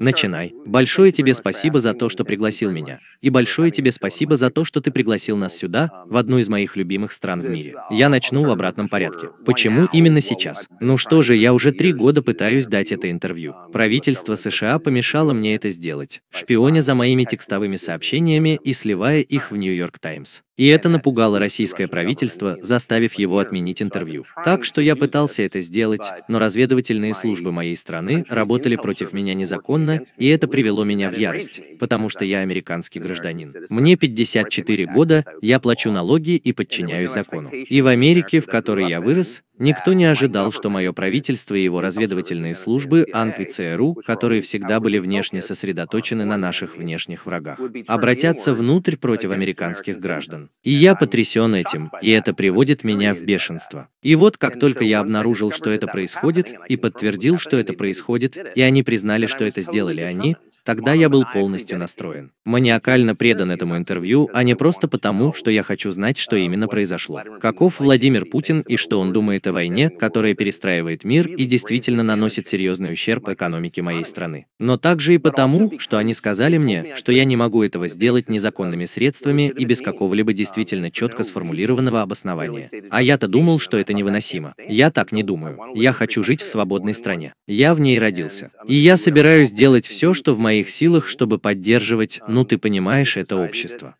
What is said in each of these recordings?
Начинай. Ну, большое тебе спасибо за то, что пригласил меня. И большое тебе спасибо за то, что ты пригласил нас сюда, а, в одну из моих любимых стран в мире. А я начну в обратном порядке. Почему именно сейчас? Ну что же, я уже три года пытаюсь дать это интервью. Правительство США помешало мне это сделать, шпионя за моими текстовыми сообщениями и сливая их в Нью-Йорк Таймс. И это напугало российское правительство, заставив его отменить интервью. Так что я пытался это сделать, но разведывательные службы моей страны работали против меня незаконно, и это привело меня в ярость, потому что я американский гражданин. Мне 54 года, я плачу налоги и подчиняюсь закону. И в Америке, в которой я вырос, Никто не ожидал, что мое правительство и его разведывательные службы, АНК и ЦРУ, которые всегда были внешне сосредоточены на наших внешних врагах, обратятся внутрь против американских граждан. И я потрясен этим, и это приводит меня в бешенство. И вот как только я обнаружил, что это происходит, и подтвердил, что это происходит, и они признали, что это сделали они, Тогда я был полностью настроен. Маниакально предан этому интервью, а не просто потому, что я хочу знать, что именно произошло. Каков Владимир Путин и что он думает о войне, которая перестраивает мир и действительно наносит серьезный ущерб экономике моей страны. Но также и потому, что они сказали мне, что я не могу этого сделать незаконными средствами и без какого-либо действительно четко сформулированного обоснования. А я-то думал, что это невыносимо. Я так не думаю. Я хочу жить в свободной стране. Я в ней родился. И я собираюсь делать все, что в моей моих силах, чтобы поддерживать, ну ты понимаешь, это общество.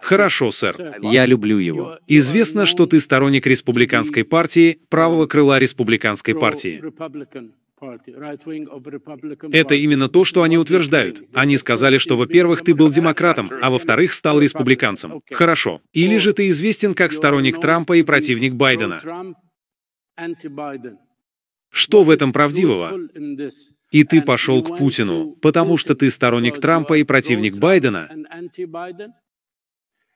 Хорошо, сэр. Я люблю его. Известно, что ты сторонник республиканской партии, правого крыла республиканской партии. Это именно то, что они утверждают. Они сказали, что, во-первых, ты был демократом, а во-вторых, стал республиканцем. Хорошо. Или же ты известен как сторонник Трампа и противник Байдена. Что в этом правдивого? И ты пошел к Путину, потому что ты сторонник Трампа и противник Байдена?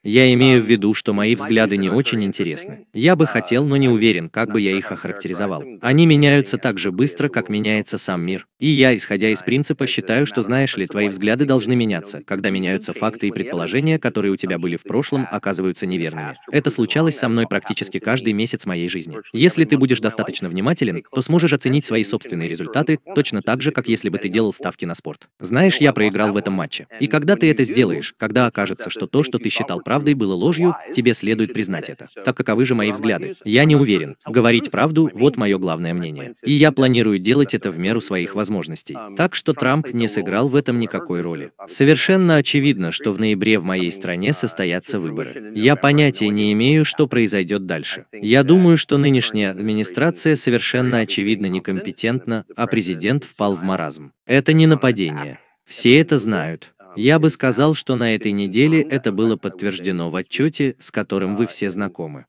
Я имею в виду, что мои взгляды не очень интересны. Я бы хотел, но не уверен, как бы я их охарактеризовал. Они меняются так же быстро, как меняется сам мир. И я, исходя из принципа, считаю, что знаешь ли, твои взгляды должны меняться, когда меняются факты и предположения, которые у тебя были в прошлом, оказываются неверными. Это случалось со мной практически каждый месяц моей жизни. Если ты будешь достаточно внимателен, то сможешь оценить свои собственные результаты точно так же, как если бы ты делал ставки на спорт. Знаешь, я проиграл в этом матче. И когда ты это сделаешь, когда окажется, что то, что ты считал правдой было ложью, тебе следует признать это. Так каковы же мои взгляды? Я не уверен. Говорить правду – вот мое главное мнение. И я планирую делать это в меру своих возможностей. Эм, так что Трамп не сыграл в этом никакой роли. Совершенно очевидно, что в ноябре в моей стране а, состоятся выборы. Я понятия не имею, что произойдет дальше. Я думаю, что нынешняя администрация совершенно очевидно некомпетентна, а президент впал в маразм. Это не нападение. Все это знают. Я бы сказал, что на этой неделе это было подтверждено в отчете, с которым вы все знакомы.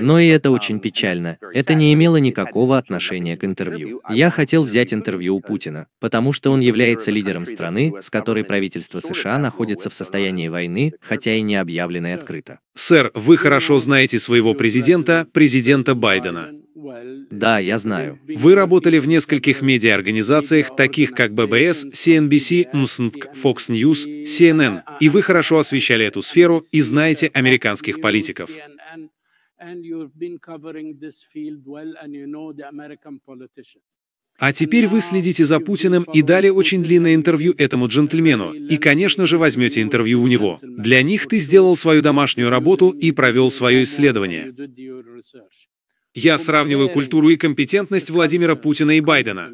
Но и это очень um, печально. Это не имело никакого отношения к интервью. Я хотел взять интервью у uh, Путина, потому что он является лидером страны, с которой правительство США находится в состоянии войны, хотя и не объявленной открыто. Сэр, вы хорошо знаете своего президента, президента Байдена. Да, я знаю. Вы работали в нескольких медиа-организациях, таких как ББС, CNBC, МСНК, Fox News, CNN, и вы хорошо освещали эту сферу и знаете американских политиков. А теперь вы следите за Путиным и дали очень длинное интервью этому джентльмену, и, конечно же, возьмете интервью у него. Для них ты сделал свою домашнюю работу и провел свое исследование. Я сравниваю культуру и компетентность Владимира Путина и Байдена.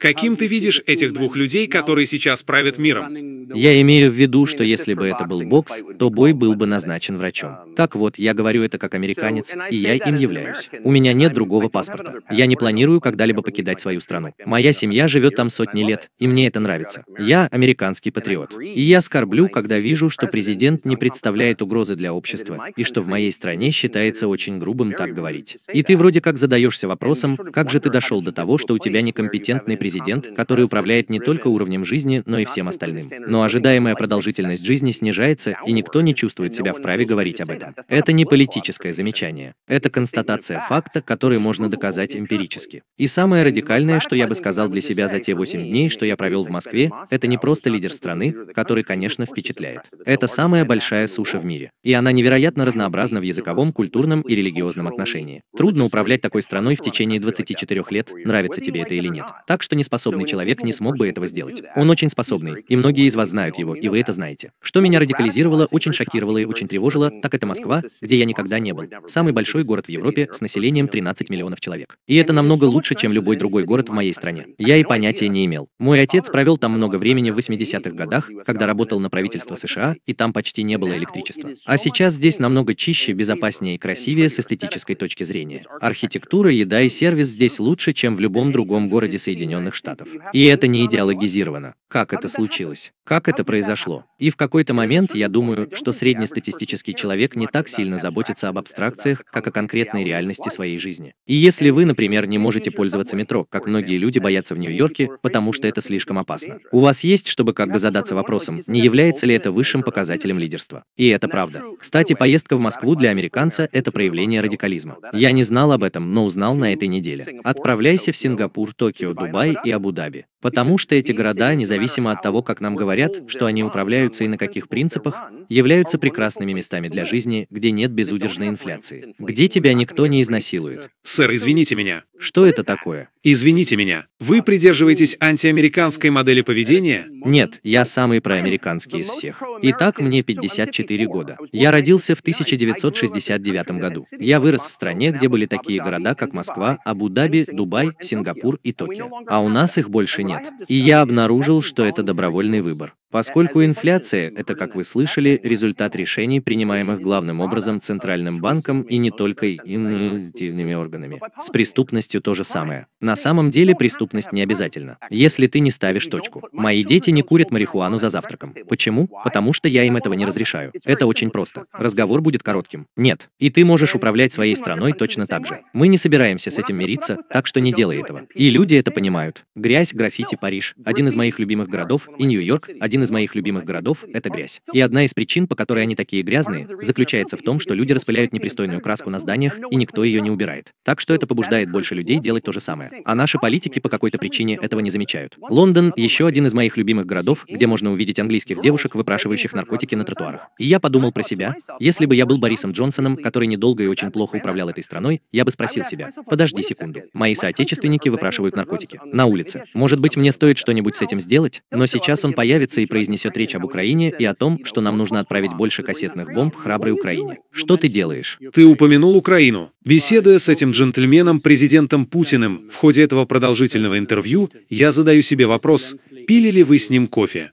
Каким ты видишь этих двух людей, которые сейчас правят миром? Я имею в виду, что если бы это был бокс, то бой был бы назначен врачом. Так вот, я говорю это как американец, и я им являюсь. У меня нет другого паспорта. Я не планирую когда-либо покидать свою страну. Моя семья живет там сотни лет, и мне это нравится. Я американский патриот. И я скорблю, когда вижу, что президент не представляет угрозы для общества, и что в моей стране считается очень грубым так говорить. И ты вроде как задаешься вопросом, как же ты дошел до того, что у тебя некомпетентный президент президент, который управляет не только уровнем жизни, но и всем остальным. Но ожидаемая продолжительность жизни снижается, и никто не чувствует себя вправе говорить об этом. Это не политическое замечание. Это констатация факта, который можно доказать эмпирически. И самое радикальное, что я бы сказал для себя за те 8 дней, что я провел в Москве, это не просто лидер страны, который, конечно, впечатляет. Это самая большая суша в мире. И она невероятно разнообразна в языковом, культурном и религиозном отношении. Трудно управлять такой страной в течение 24 лет, нравится тебе это или нет. Так что неспособный человек не смог бы этого сделать. Ну Он очень способный, и многие из вас знают его, и вы это знаете. Что меня радикализировало, очень шокировало и очень тревожило, ну, так это Москва, где я никогда не был. Самый большой город в Европе с населением 13 миллионов человек. И это намного лучше, чем любой другой город в моей стране. Я и понятия не имел. Мой отец провел там много времени в 80-х годах, когда работал на правительство США, и там почти не было электричества. А сейчас здесь намного чище, безопаснее и красивее с эстетической точки зрения. Архитектура, еда и сервис здесь лучше, чем в любом другом городе Соединенных Соединенных Штатов. И это не идеологизировано. Как это случилось? Как это произошло? И в какой-то момент я думаю, что среднестатистический человек не так сильно заботится об абстракциях, как о конкретной реальности своей жизни. И если вы, например, не можете пользоваться метро, как многие люди боятся в Нью-Йорке, потому что это слишком опасно. У вас есть, чтобы как бы задаться вопросом, не является ли это высшим показателем лидерства. И это правда. Кстати, поездка в Москву для американца – это проявление радикализма. Я не знал об этом, но узнал на этой неделе. Отправляйся в Сингапур, Токио, Дубай Дубай и Абу-Даби. Потому что эти города, независимо от того, как нам говорят, что они управляются и на каких принципах, являются прекрасными местами для жизни, где нет безудержной инфляции, где тебя никто не изнасилует. Сэр, извините меня. Что это такое? Извините меня. Вы придерживаетесь антиамериканской модели поведения? Нет, я самый проамериканский из всех. Итак, мне 54 года. Я родился в 1969 году. Я вырос в стране, где были такие города, как Москва, Абу-Даби, Дубай, Сингапур и Токио. А а у нас их больше нет. И я обнаружил, что это добровольный выбор. Поскольку инфляция – это, как вы слышали, результат решений, принимаемых главным образом Центральным банком и не только иными органами. С преступностью то же самое. На самом деле преступность не обязательна, если ты не ставишь точку. Мои дети не курят марихуану за завтраком. Почему? Потому что я им этого не разрешаю. Это очень просто. Разговор будет коротким. Нет. И ты можешь управлять своей страной точно так же. Мы не собираемся с этим мириться, так что не делай этого. И люди это понимают. Грязь, граффити, Париж – один из моих любимых городов, и Нью-Йорк – один один из моих любимых городов — это грязь. И одна из причин, по которой они такие грязные, заключается в том, что люди распыляют непристойную краску на зданиях, и никто ее не убирает. Так что это побуждает больше людей делать то же самое. А наши политики по какой-то причине этого не замечают. Лондон — еще один из моих любимых городов, где можно увидеть английских девушек, выпрашивающих наркотики на тротуарах. И я подумал про себя, если бы я был Борисом Джонсоном, который недолго и очень плохо управлял этой страной, я бы спросил себя, подожди секунду, мои соотечественники выпрашивают наркотики на улице. Может быть, мне стоит что-нибудь с этим сделать? Но сейчас он появится и произнесет речь об Украине и о том, что нам нужно отправить больше кассетных бомб храброй Украине. Что ты делаешь? Ты упомянул Украину. Беседуя с этим джентльменом, президентом Путиным, в ходе этого продолжительного интервью, я задаю себе вопрос, пили ли вы с ним кофе?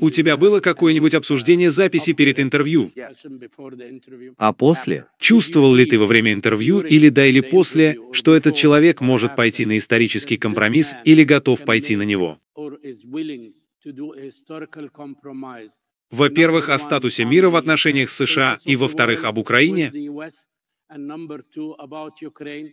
У тебя было какое-нибудь обсуждение записи перед интервью? А после? Чувствовал ли ты во время интервью или да или после, что этот человек может пойти на исторический компромисс или готов пойти на него? Во-первых, о статусе мира в отношениях с США и, во-вторых, об Украине.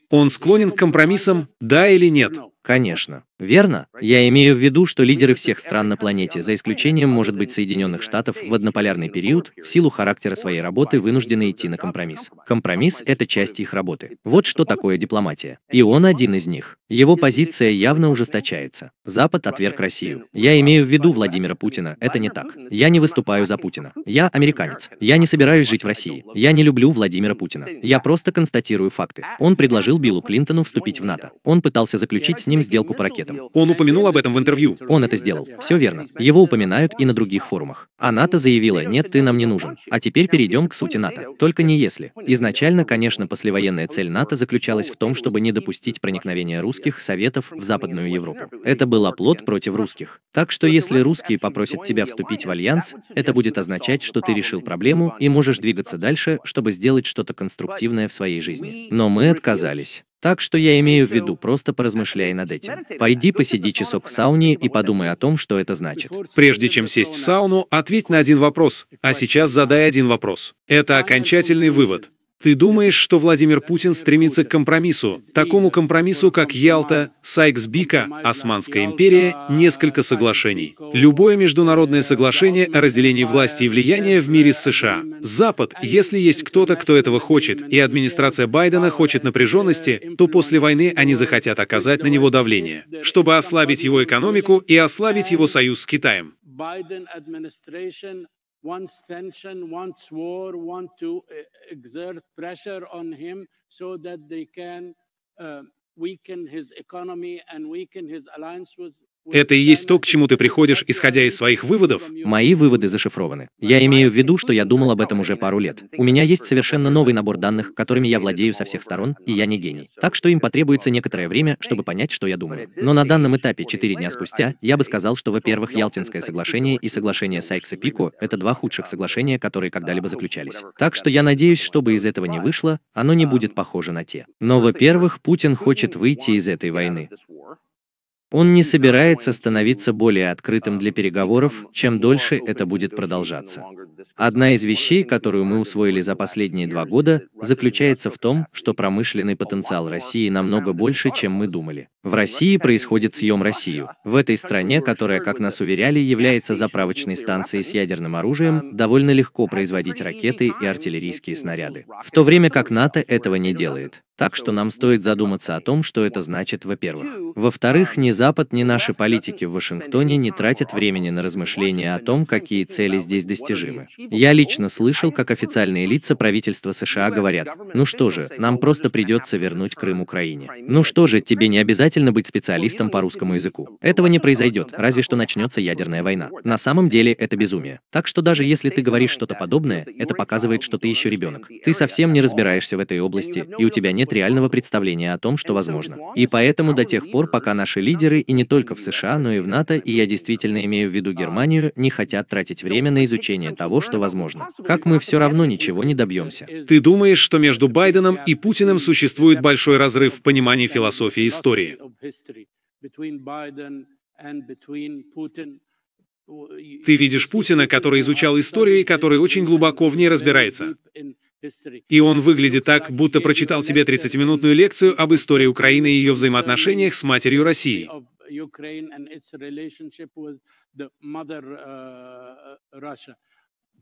Он склонен к компромиссам, да или нет? Конечно. Верно? Я имею в виду, что лидеры всех стран на планете, за исключением, может быть, Соединенных Штатов, в однополярный период, в силу характера своей работы, вынуждены идти на компромисс. Компромисс – это часть их работы. Вот что такое дипломатия. И он один из них. Его позиция явно ужесточается. Запад отверг Россию. Я имею в виду Владимира Путина. Это не так. Я не выступаю за Путина. Я американец. Я не собираюсь жить в России. Я не люблю Владимира Путина. Я просто констатирую факты. Он предложил Биллу Клинтону вступить в НАТО. Он пытался заключить с ним ним сделку по ракетам. Он упомянул об этом в интервью. Он это сделал. Все верно. Его упоминают и на других форумах. А НАТО заявила, нет, ты нам не нужен. А теперь перейдем к сути НАТО. Только не если. Изначально, конечно, послевоенная цель НАТО заключалась в том, чтобы не допустить проникновения русских советов в Западную Европу. Это был оплот против русских. Так что если русские попросят тебя вступить в альянс, это будет означать, что ты решил проблему и можешь двигаться дальше, чтобы сделать что-то конструктивное в своей жизни. Но мы отказались. Так что я имею в виду, просто поразмышляй над этим. Пойди посиди часок в сауне и подумай о том, что это значит. Прежде чем сесть в сауну, ответь на один вопрос, а сейчас задай один вопрос. Это окончательный вывод. Ты думаешь, что Владимир Путин стремится к компромиссу, такому компромиссу, как Ялта, Сайкс-Бика, Османская империя, несколько соглашений. Любое международное соглашение о разделении власти и влияния в мире с США. Запад, если есть кто-то, кто этого хочет, и администрация Байдена хочет напряженности, то после войны они захотят оказать на него давление, чтобы ослабить его экономику и ослабить его союз с Китаем. wants tension, wants war, want to eh, exert pressure on him so that they can uh, weaken his economy and weaken his alliance with Это и есть то, к чему ты приходишь, исходя из своих выводов? Мои выводы зашифрованы. Я имею в виду, что я думал об этом уже пару лет. У меня есть совершенно новый набор данных, которыми я владею со всех сторон, и я не гений. Так что им потребуется некоторое время, чтобы понять, что я думаю. Но на данном этапе, четыре дня спустя, я бы сказал, что, во-первых, Ялтинское соглашение и соглашение Сайкса-Пико — это два худших соглашения, которые когда-либо заключались. Так что я надеюсь, чтобы из этого не вышло, оно не будет похоже на те. Но, во-первых, Путин хочет выйти из этой войны. Он не собирается становиться более открытым для переговоров, чем дольше это будет продолжаться. Одна из вещей, которую мы усвоили за последние два года, заключается в том, что промышленный потенциал России намного больше, чем мы думали. В России происходит съем Россию. В этой стране, которая, как нас уверяли, является заправочной станцией с ядерным оружием, довольно легко производить ракеты и артиллерийские снаряды. В то время как НАТО этого не делает. Так что нам стоит задуматься о том, что это значит, во-первых. Во-вторых, ни Запад, ни наши политики в Вашингтоне не тратят времени на размышления о том, какие цели здесь достижимы. Я лично слышал, как официальные лица правительства США говорят, ну что же, нам просто придется вернуть Крым Украине. Ну что же, тебе не обязательно обязательно быть специалистом по русскому языку. Этого не произойдет, разве что начнется ядерная война. На самом деле это безумие. Так что даже если ты говоришь что-то подобное, это показывает, что ты еще ребенок. Ты совсем не разбираешься в этой области, и у тебя нет реального представления о том, что возможно. И поэтому до тех пор, пока наши лидеры, и не только в США, но и в НАТО, и я действительно имею в виду Германию, не хотят тратить время на изучение того, что возможно. Как мы все равно ничего не добьемся. Ты думаешь, что между Байденом и Путиным существует большой разрыв в понимании философии истории? Ты видишь Путина, который изучал историю и который очень глубоко в ней разбирается. И он выглядит так, будто прочитал тебе 30-минутную лекцию об истории Украины и ее взаимоотношениях с матерью России. Ukraine and its relationship with the mother uh, uh Russia.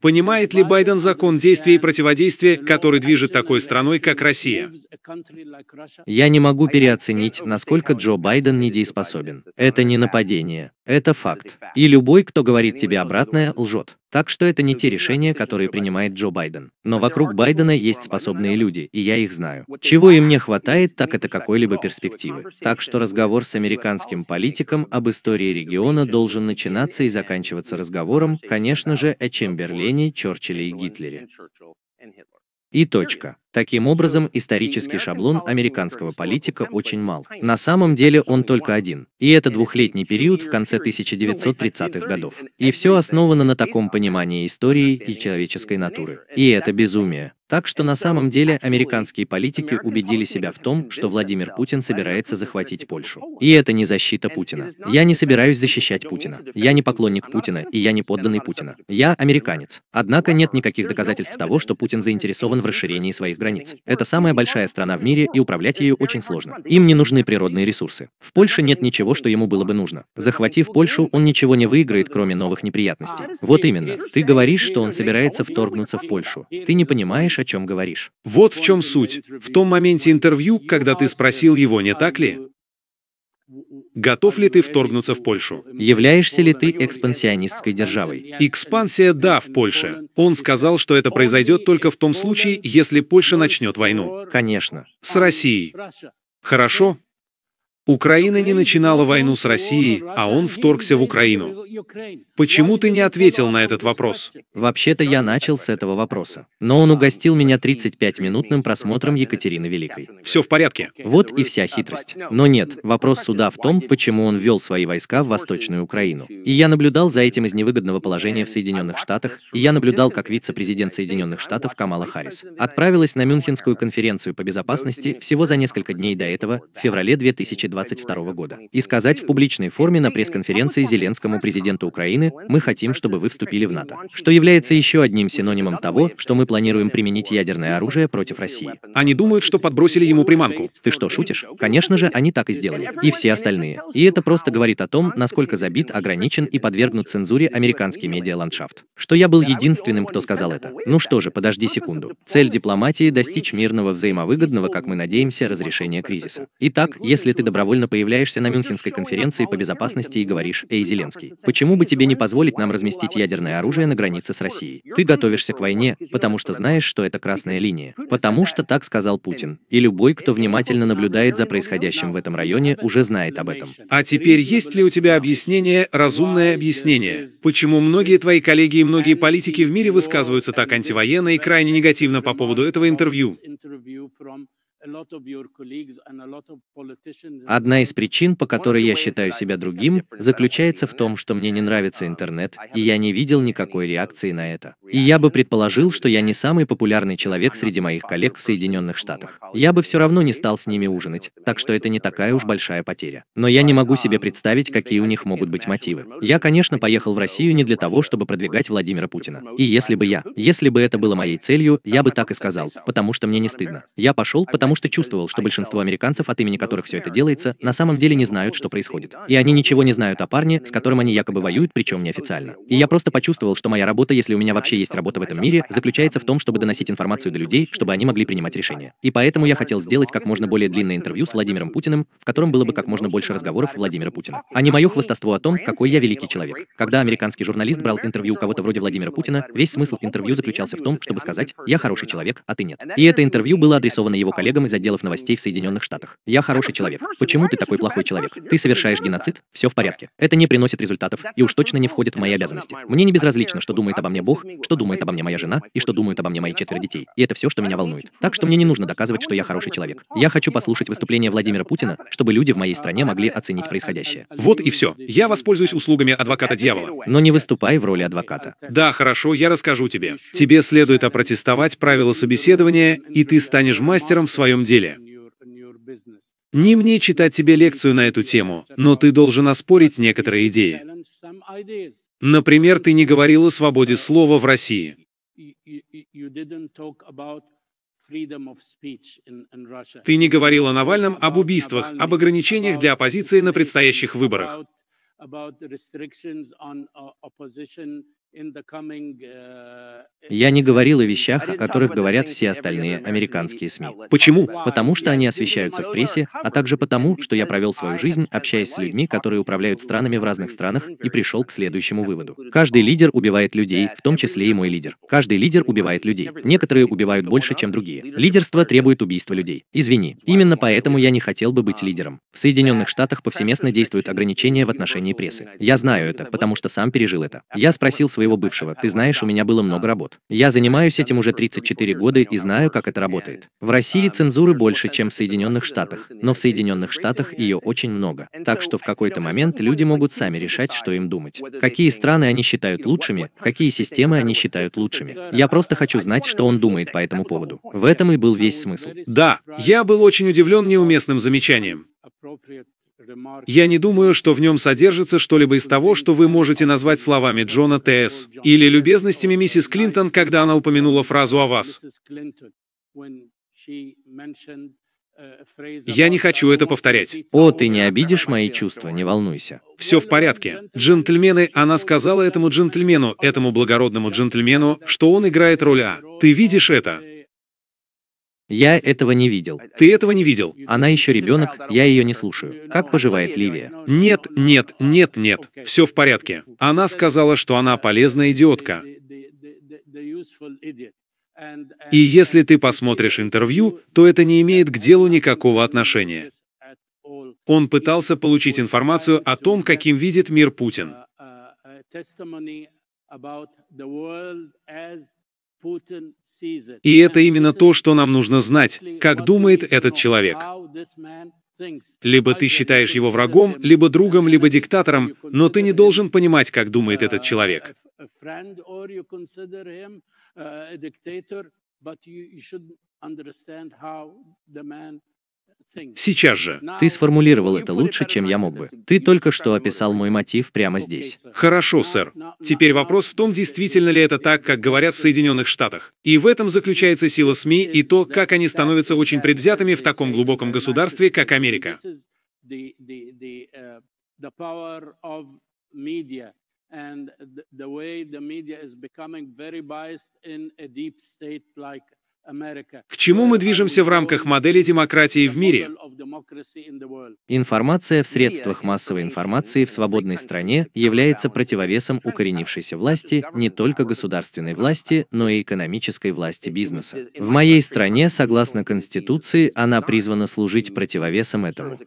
Понимает ли Байден закон действия и противодействия, который движет такой страной, как Россия? Я не могу переоценить, насколько Джо Байден недееспособен. Это не нападение, это факт. И любой, кто говорит тебе обратное, лжет. Так что это не те решения, которые принимает Джо Байден. Но вокруг Байдена есть способные люди, и я их знаю. Чего им не хватает, так это какой-либо перспективы. Так что разговор с американским политиком об истории региона должен начинаться и заканчиваться разговором, конечно же, о Чемберлене, Черчилле и Гитлере. И точка. Таким образом, исторический шаблон американского политика очень мал. На самом деле он только один. И это двухлетний период в конце 1930-х годов. И все основано на таком понимании истории и человеческой натуры. И это безумие. Так что на самом деле американские политики убедили себя в том, что Владимир Путин собирается захватить Польшу. И это не защита Путина. Я не собираюсь защищать Путина. Я не поклонник Путина, и я не подданный Путина. Я американец. Однако нет никаких доказательств того, что Путин заинтересован в расширении своих границ. Это самая большая страна в мире, и управлять ею очень сложно. Им не нужны природные ресурсы. В Польше нет ничего, что ему было бы нужно. Захватив Польшу, он ничего не выиграет, кроме новых неприятностей. Вот именно. Ты говоришь, что он собирается вторгнуться в Польшу. Ты не понимаешь, о чем говоришь. Вот в чем суть. В том моменте интервью, когда ты спросил его, не так ли? Готов ли ты вторгнуться в Польшу? Являешься ли ты экспансионистской державой? Экспансия – да, в Польше. Он сказал, что это произойдет только в том случае, если Польша начнет войну. Конечно. С Россией. Хорошо, Украина не начинала войну с Россией, а он вторгся в Украину. Почему ты не ответил на этот вопрос? Вообще-то я начал с этого вопроса. Но он угостил меня 35-минутным просмотром Екатерины Великой. Все в порядке. Вот и вся хитрость. Но нет, вопрос суда в том, почему он ввел свои войска в Восточную Украину. И я наблюдал за этим из невыгодного положения в Соединенных Штатах, и я наблюдал, как вице-президент Соединенных Штатов Камала Харрис отправилась на Мюнхенскую конференцию по безопасности всего за несколько дней до этого, в феврале 2020 2022 года и сказать в публичной форме на пресс-конференции Зеленскому президенту Украины «Мы хотим, чтобы вы вступили в НАТО», что является еще одним синонимом того, что мы планируем применить ядерное оружие против России. Они думают, что подбросили ему приманку. Ты что, шутишь? Конечно же, они так и сделали. И все остальные. И это просто говорит о том, насколько забит, ограничен и подвергнут цензуре американский медиа-ландшафт Что я был единственным, кто сказал это. Ну что же, подожди секунду. Цель дипломатии — достичь мирного взаимовыгодного, как мы надеемся, разрешения кризиса. Итак, если ты добровольно добровольно появляешься на Мюнхенской конференции по безопасности и говоришь, «Эй, Зеленский, почему бы тебе не позволить нам разместить ядерное оружие на границе с Россией? Ты готовишься к войне, потому что знаешь, что это красная линия. Потому что так сказал Путин. И любой, кто внимательно наблюдает за происходящим в этом районе, уже знает об этом. А теперь есть ли у тебя объяснение, разумное объяснение, почему многие твои коллеги и многие политики в мире высказываются так антивоенно и крайне негативно по поводу этого интервью? Одна из причин, по которой я считаю себя другим, заключается в том, что мне не нравится um, интернет, и я не видел никакой реакции на это. И я бы предположил, что я не самый популярный человек среди моих коллег в Соединенных Штатах. Я бы все равно не стал с ними ужинать, так что это не такая уж большая потеря. Но я не могу себе um, представить, какие у них могут быть мотивы. Я, конечно, поехал в Россию не для того, чтобы продвигать Владимира Путина. И если бы я, если бы это было моей целью, я бы так и сказал, потому что мне не стыдно. Я пошел, потому потому что чувствовал, что большинство американцев, от имени которых все это делается, на самом деле не знают, что происходит. И они ничего не знают о парне, с которым они якобы воюют, причем неофициально. И я просто почувствовал, что моя работа, если у меня вообще есть работа в этом мире, заключается в том, чтобы доносить информацию до людей, чтобы они могли принимать решения. И поэтому я хотел сделать как можно более длинное интервью с Владимиром Путиным, в котором было бы как можно больше разговоров Владимира Путина. А не мое хвастовство о том, какой я великий человек. Когда американский журналист брал интервью у кого-то вроде Владимира Путина, весь смысл интервью заключался в том, чтобы сказать «я хороший человек, а ты нет». И это интервью было адресовано его коллегам психологом из отделов новостей в Соединенных Штатах. Я хороший человек. Почему ты такой плохой человек? Ты совершаешь геноцид, все в порядке. Это не приносит результатов и уж точно не входит в мои обязанности. Мне не безразлично, что думает обо мне Бог, что думает обо мне моя жена и что думают обо мне мои четверо детей. И это все, что меня волнует. Так что мне не нужно доказывать, что я хороший человек. Я хочу послушать выступление Владимира Путина, чтобы люди в моей стране могли оценить происходящее. Вот и все. Я воспользуюсь услугами адвоката дьявола. Но не выступай в роли адвоката. Да, хорошо, я расскажу тебе. Тебе следует опротестовать правила собеседования, и ты станешь мастером в своем своем деле. Не мне читать тебе лекцию на эту тему, но ты должен оспорить некоторые идеи. Например, ты не говорил о свободе слова в России. Ты не говорил о Навальном, об убийствах, об ограничениях для оппозиции на предстоящих выборах. Uh, я не говорил о вещах, о которых говорят все остальные американские СМИ. Почему? Потому что они освещаются в прессе, а также потому, что я провел свою жизнь, общаясь с людьми, которые управляют странами в разных странах, и пришел к следующему выводу. Каждый лидер убивает людей, в том числе и мой лидер. Каждый лидер убивает людей. Некоторые убивают больше, чем другие. Лидерство требует убийства людей. Извини. Именно поэтому я не хотел бы быть um, лидером. В Соединенных Штатах повсеместно действуют ограничения в отношении прессы. Я знаю это, потому что сам пережил это. Я спросил своего своего бывшего. Ты знаешь, у меня было много работ. Я занимаюсь этим уже 34 года и знаю, как это работает. В России цензуры больше, чем в Соединенных Штатах, но в Соединенных Штатах ее очень много. Так что в какой-то момент люди могут сами решать, что им думать. Какие страны они считают лучшими, какие системы они считают лучшими. Я просто хочу знать, что он думает по этому поводу. В этом и был весь смысл. Да, я был очень удивлен неуместным замечанием. Я не думаю, что в нем содержится что-либо из того, что вы можете назвать словами Джона Т.С. или любезностями миссис Клинтон, когда она упомянула фразу о вас. Я не хочу это повторять. О, ты не обидишь мои чувства, не волнуйся. Все в порядке. Джентльмены, она сказала этому джентльмену, этому благородному джентльмену, что он играет роль А. Ты видишь это? Я этого не видел. А, ты этого не видел? Она еще ребенок, я ее не слушаю. Как поживает Ливия? Нет, нет, нет, нет. Все в порядке. Она сказала, что она полезная идиотка. И если ты посмотришь интервью, то это не имеет к делу никакого отношения. Он пытался получить информацию о том, каким видит мир Путин. И это именно то, что нам нужно знать, как думает этот человек. Либо ты считаешь его врагом, либо другом, либо диктатором, но ты не должен понимать, как думает этот человек. Сейчас же. Ты сформулировал это лучше, чем я мог бы. Ты только что описал мой мотив прямо здесь. Хорошо, сэр. Теперь вопрос в том, действительно ли это так, как говорят в Соединенных Штатах. И в этом заключается сила СМИ и то, как они становятся очень предвзятыми в таком глубоком государстве, как Америка. Uh, and the way the media is becoming very biased in a deep state like к чему мы движемся в рамках модели демократии в мире? Информация в средствах массовой информации в свободной стране является противовесом укоренившейся власти не только государственной власти, но и экономической власти бизнеса. В моей стране, согласно Конституции, она призвана служить противовесом этому.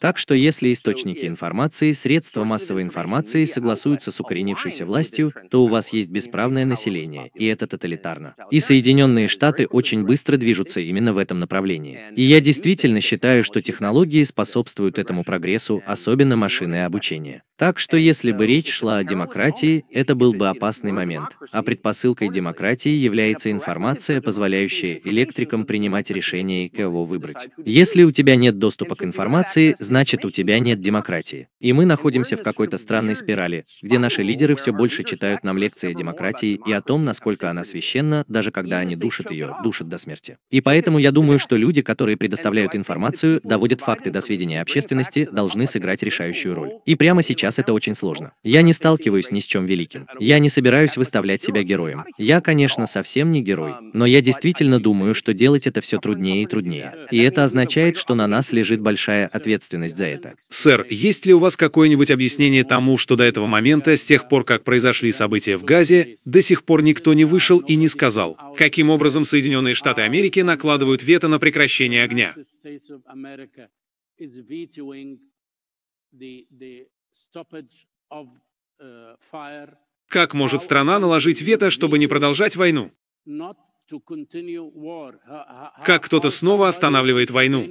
Так что если источники информации, средства массовой информации согласуются с укоренившейся властью, то у вас есть бесправное население, и это тоталитарно. И Соединенные Штаты очень быстро движутся именно в этом направлении. И я действительно считаю, что технологии способствуют этому прогрессу, особенно машины обучения. Так что если бы речь шла о демократии, это был бы опасный момент. А предпосылкой демократии является информация, позволяющая электрикам принимать решение, кого выбрать. Если у тебя нет доступа к информации, значит у тебя нет демократии. И мы находимся в какой-то странной спирали, где наши лидеры все больше читают нам лекции о демократии и о том, насколько она священна, даже когда они душат ее, душат до смерти. И поэтому я думаю, что люди, которые предоставляют информацию, доводят факты до сведения общественности, должны сыграть решающую роль. И прямо сейчас это очень сложно. Я не сталкиваюсь ни с чем великим. Я не собираюсь выставлять себя героем. Я, конечно, совсем не герой, но я действительно думаю, что делать это все труднее и труднее. И это означает, что на нас лежит большая ответственность за это. Сэр, есть ли у вас какое-нибудь объяснение тому, что до этого момента, с тех пор, как произошли события в Газе, до сих пор никто не вышел и не сказал, каким образом Соединенные Соединенные Штаты Америки накладывают вето на прекращение огня. Как может страна наложить вето, чтобы не продолжать войну? Как кто-то снова останавливает войну?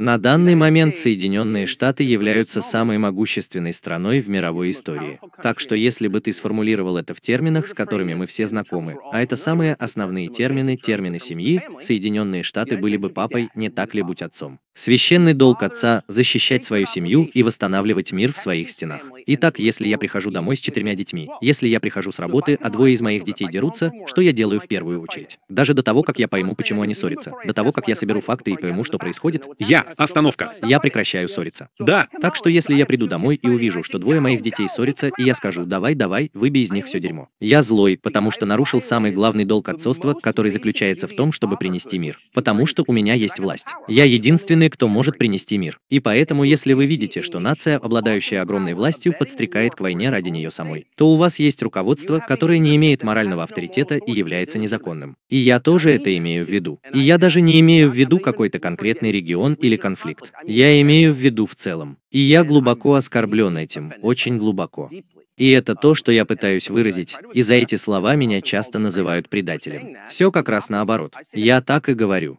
На данный момент Соединенные Штаты являются самой могущественной страной в мировой истории. Так что если бы ты сформулировал это в терминах, с которыми мы все знакомы, а это самые основные термины, термины семьи, Соединенные Штаты были бы папой, не так ли будь отцом. Священный долг отца – защищать свою семью и восстанавливать мир в своих стенах. Итак, если я прихожу домой с четырьмя детьми, если я прихожу с работы, а двое из моих детей дерутся, что я делаю в первую очередь? Даже до того, как я пойму, почему они ссорятся, до того, как я соберу факты и пойму, что происходит, я – остановка. Я прекращаю ссориться. Да. Так что если я приду домой и увижу, что двое моих детей ссорятся, и я скажу «давай, давай, выбей из них все дерьмо». Я злой, потому что нарушил самый главный долг отцовства, который заключается в том, чтобы принести мир. Потому что у меня есть власть. Я единственный, кто может принести мир. И поэтому, если вы видите, что нация, обладающая огромной властью, подстрекает к войне ради нее самой, то у вас есть руководство, которое не имеет морального авторитета и является незаконным. И я тоже это имею в виду. И я даже не имею в виду какой-то конкретный регион или конфликт. Я имею в виду в целом. И я глубоко оскорблен этим, очень глубоко. И это то, что я пытаюсь выразить, и за эти слова меня часто называют предателем. Все как раз наоборот. Я так и говорю.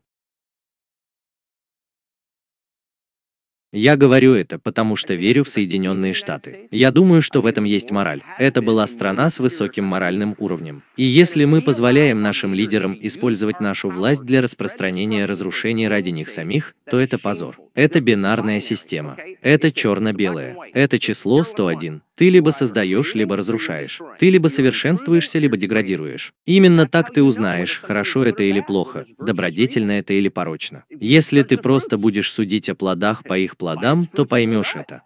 Я говорю это, потому что верю в Соединенные Штаты. Я думаю, что в этом есть мораль. Это была страна с высоким моральным уровнем. И если мы позволяем нашим лидерам использовать нашу власть для распространения разрушений ради них самих, то это позор. Это бинарная система. Это черно-белое. Это число 101. Ты либо создаешь, либо разрушаешь. Ты либо совершенствуешься, либо деградируешь. Именно так ты узнаешь, хорошо это или плохо, добродетельно это или порочно. Если ты просто будешь судить о плодах по их плодам, то поймешь это.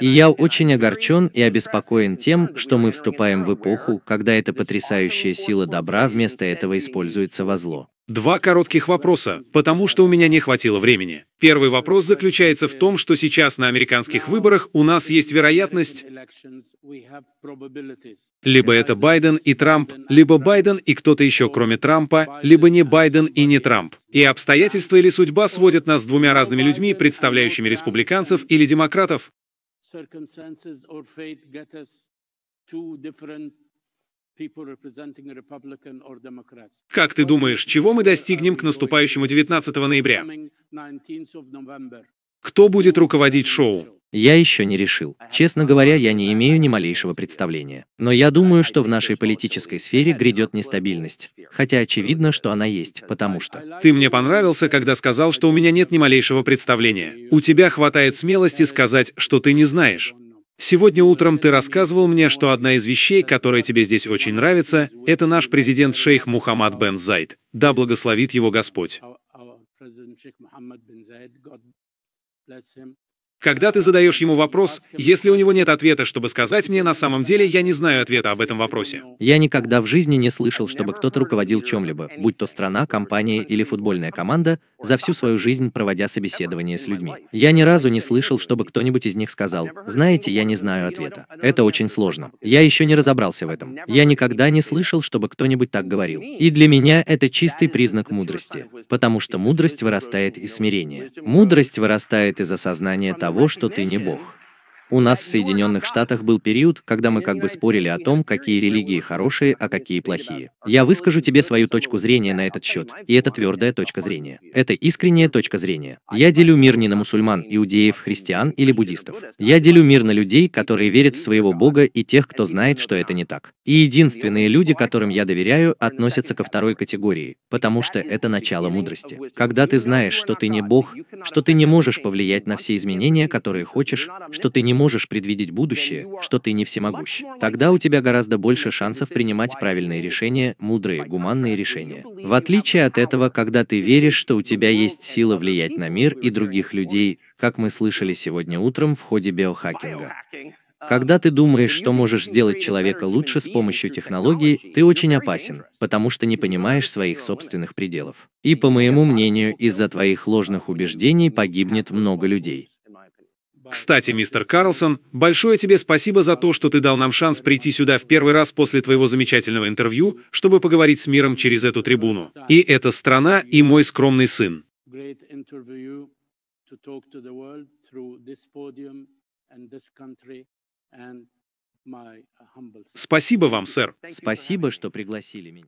И я очень огорчен и обеспокоен тем, что мы вступаем в эпоху, когда эта потрясающая сила добра вместо этого используется во зло. Два коротких вопроса, потому что у меня не хватило времени. Первый вопрос заключается в том, что сейчас на американских выборах у нас есть вероятность либо это Байден и Трамп, либо Байден и кто-то еще кроме Трампа, либо не Байден и не Трамп. И обстоятельства или судьба сводят нас с двумя разными людьми, представляющими республиканцев или демократов circumstances or fate get us two different Как ты думаешь, чего мы достигнем к наступающему 19 ноября? Кто будет руководить шоу? Я еще не решил. Честно говоря, я не имею ни малейшего представления. Но я думаю, что в нашей политической сфере грядет нестабильность. Хотя очевидно, что она есть, потому что... Ты мне понравился, когда сказал, что у меня нет ни малейшего представления. У тебя хватает смелости сказать, что ты не знаешь. Сегодня утром ты рассказывал мне, что одна из вещей, которая тебе здесь очень нравится, это наш президент шейх Мухаммад бен Зайд. Да благословит его Господь. Когда ты задаешь ему вопрос, если у него нет ответа, чтобы сказать мне, на самом деле я не знаю ответа об этом вопросе. Я никогда в жизни не слышал, чтобы кто-то руководил чем-либо, будь то страна, компания или футбольная команда, за всю свою жизнь проводя собеседование с людьми. Я ни разу не слышал, чтобы кто-нибудь из них сказал, знаете, я не знаю ответа. Это очень сложно. Я еще не разобрался в этом. Я никогда не слышал, чтобы кто-нибудь так говорил. И для меня это чистый признак мудрости, потому что мудрость вырастает из смирения. Мудрость вырастает из осознания того, того, что ты не Бог. У нас в Соединенных Штатах был период, когда мы как бы спорили о том, какие религии хорошие, а какие плохие. Я выскажу тебе свою точку зрения на этот счет, и это твердая точка зрения. Это искренняя точка зрения. Я делю мир не на мусульман, иудеев, христиан или буддистов. Я делю мир на людей, которые верят в своего Бога и тех, кто знает, что это не так. И единственные люди, которым я доверяю, относятся ко второй категории, потому что это начало мудрости. Когда ты знаешь, что ты не Бог, что ты не можешь повлиять на все изменения, которые хочешь, что ты не не можешь предвидеть будущее, что ты не всемогущ. Тогда у тебя гораздо больше шансов принимать правильные решения, мудрые, гуманные решения. В отличие от этого, когда ты веришь, что у тебя есть сила влиять на мир и других людей, как мы слышали сегодня утром в ходе биохакинга. Когда ты думаешь, что можешь сделать человека лучше с помощью технологии, ты очень опасен, потому что не понимаешь своих собственных пределов. И, по моему мнению, из-за твоих ложных убеждений погибнет много людей. Кстати, мистер Карлсон, большое тебе спасибо за то, что ты дал нам шанс прийти сюда в первый раз после твоего замечательного интервью, чтобы поговорить с миром через эту трибуну. И эта страна, и мой скромный сын. Спасибо вам, сэр. Спасибо, что пригласили меня.